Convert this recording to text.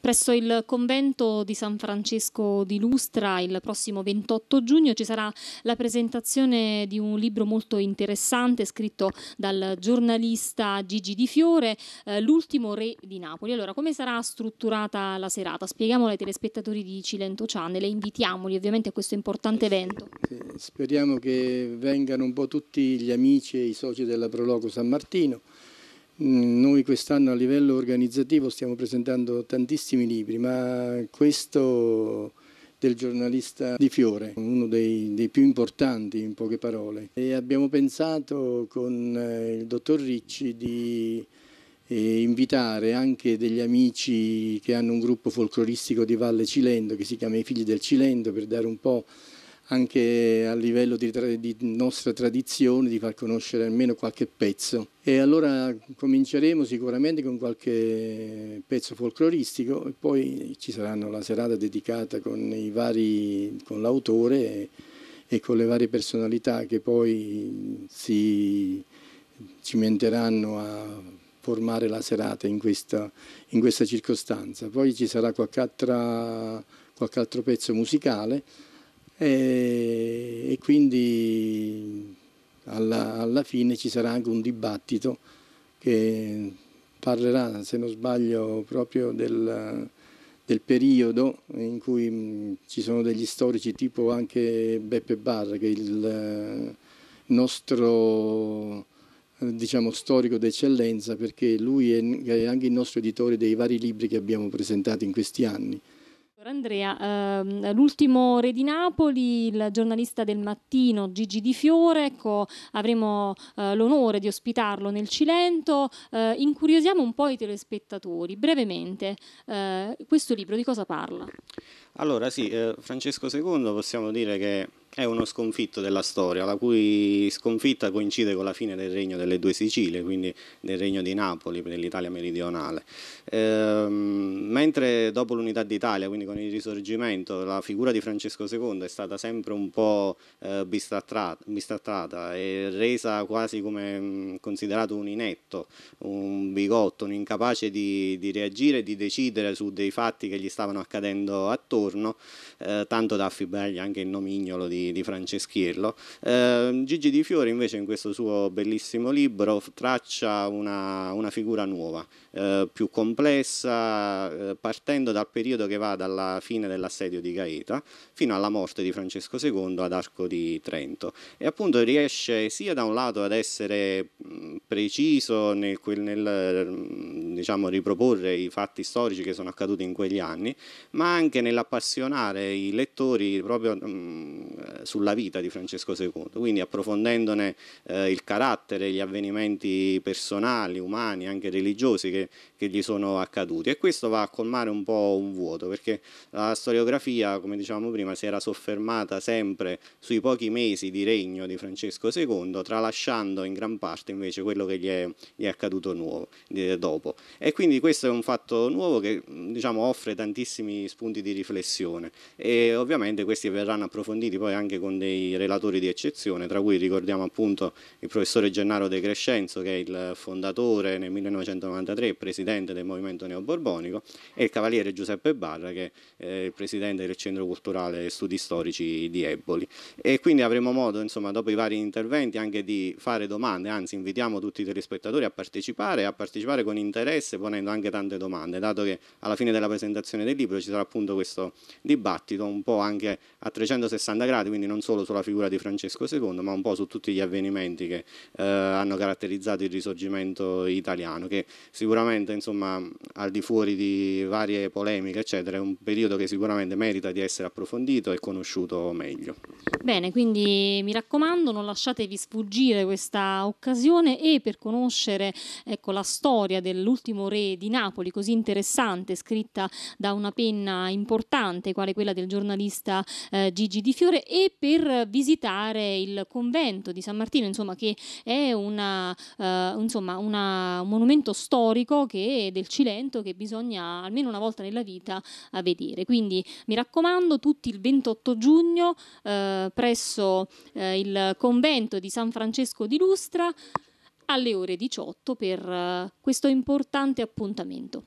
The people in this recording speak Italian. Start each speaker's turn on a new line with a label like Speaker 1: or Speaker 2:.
Speaker 1: Presso il convento di San Francesco di Lustra il prossimo 28 giugno ci sarà la presentazione di un libro molto interessante scritto dal giornalista Gigi Di Fiore, eh, L'ultimo re di Napoli. Allora, come sarà strutturata la serata? Spieghiamolo ai telespettatori di Cilento Channel e invitiamoli ovviamente a questo importante evento.
Speaker 2: Speriamo che vengano un po' tutti gli amici e i soci della Prologo San Martino noi quest'anno a livello organizzativo stiamo presentando tantissimi libri, ma questo del giornalista di Fiore, uno dei, dei, più importanti in poche parole. E abbiamo pensato con eh, il dottor Ricci di eh, invitare anche degli amici che hanno un gruppo folcloristico di Valle Cilento che si chiama I Figli del Cilento per dare un po' anche a livello di, di, nostra tradizione di far conoscere almeno qualche pezzo. E allora cominceremo sicuramente con qualche pezzo folcloristico e poi ci saranno la serata dedicata con, vari, con l'autore e, e con le varie personalità che poi si cimenteranno a formare la serata in questa, in questa circostanza. Poi ci sarà qualche, altra, qualche altro pezzo musicale e, e quindi alla, alla, fine ci sarà anche un dibattito che parlerà, se non sbaglio, proprio del, del periodo in cui mh, mm, ci sono degli storici tipo anche Beppe Barra, che è il eh, nostro eh, diciamo, storico d'eccellenza perché lui è anche il nostro editore dei vari libri che abbiamo presentato in questi anni.
Speaker 1: Andrea, ehm, l'ultimo re di Napoli, il giornalista del mattino Gigi Di Fiore, ecco, avremo eh, l'onore di ospitarlo nel Cilento. Eh, incuriosiamo un po' i telespettatori, brevemente, eh, questo libro di cosa parla?
Speaker 3: Allora sì, eh, Francesco II possiamo dire che è uno sconfitto della storia, la cui sconfitta coincide con la fine del regno delle due Sicilie, quindi del regno di Napoli, dell'Italia meridionale. Ehm, mentre dopo l'unità d'Italia, quindi con il risorgimento, la figura di Francesco II è stata sempre un po' eh, bistrattata e resa quasi come mm, considerato un inetto, un bigotto, un incapace di, di, reagire, di decidere su dei fatti che gli stavano accadendo attorno, eh, tanto da affibbiargli anche il nomignolo di di, Franceschirlo. Eh, Gigi Di Fiore invece in questo suo bellissimo libro traccia una, una figura nuova, eh, più complessa, eh, partendo dal periodo che va dalla fine dell'assedio di Gaeta fino alla morte di Francesco II ad Arco di Trento. E appunto riesce sia da un lato ad essere preciso nel, nel diciamo, riproporre i fatti storici che sono accaduti in quegli anni, ma anche nell'appassionare i lettori proprio mh, mm, sulla vita di Francesco II, quindi approfondendone eh, il carattere, gli avvenimenti personali, umani, anche religiosi che, che, gli sono accaduti e questo va a colmare un po' un vuoto perché la storiografia, come dicevamo prima, si era soffermata sempre sui pochi mesi di regno di Francesco II, tralasciando in gran parte invece quello che gli è, gli è accaduto nuovo, dopo. E quindi questo è un fatto nuovo che diciamo, offre tantissimi spunti di riflessione e ovviamente questi verranno approfonditi poi anche con dei relatori di eccezione, tra cui ricordiamo appunto il professore Gennaro De Crescenzo che è il fondatore nel 1993 e presidente del Movimento Neoborbonico e il cavaliere Giuseppe Barra che è il presidente del Centro Culturale Studi Storici di Eboli. E quindi avremo modo, insomma, dopo i vari interventi anche di fare domande, anzi invitiamo tutti i telespettatori a partecipare, a partecipare con interesse interesse, ponendo anche tante domande, dato che alla fine della presentazione del libro ci sarà appunto questo dibattito un po' anche a 360 gradi, quindi non solo sulla figura di Francesco II, ma un po' su tutti gli avvenimenti che eh, hanno caratterizzato il risorgimento italiano, che sicuramente insomma al di fuori di varie polemiche eccetera è un periodo che sicuramente merita di essere approfondito e conosciuto meglio.
Speaker 1: Bene, quindi mi raccomando non lasciatevi sfuggire questa occasione e per conoscere ecco, la storia dell'ultimo L'ultimo re di Napoli, così interessante, scritta da una penna importante, quale quella del giornalista eh, Gigi Di Fiore, e per visitare il convento di San Martino, insomma, che è una, eh, insomma, una, un monumento storico che, del Cilento che bisogna almeno una volta nella vita vedere. Quindi mi raccomando, tutti il 28 giugno eh, presso eh, il convento di San Francesco di Lustra alle ore 18 per eh, questo importante appuntamento.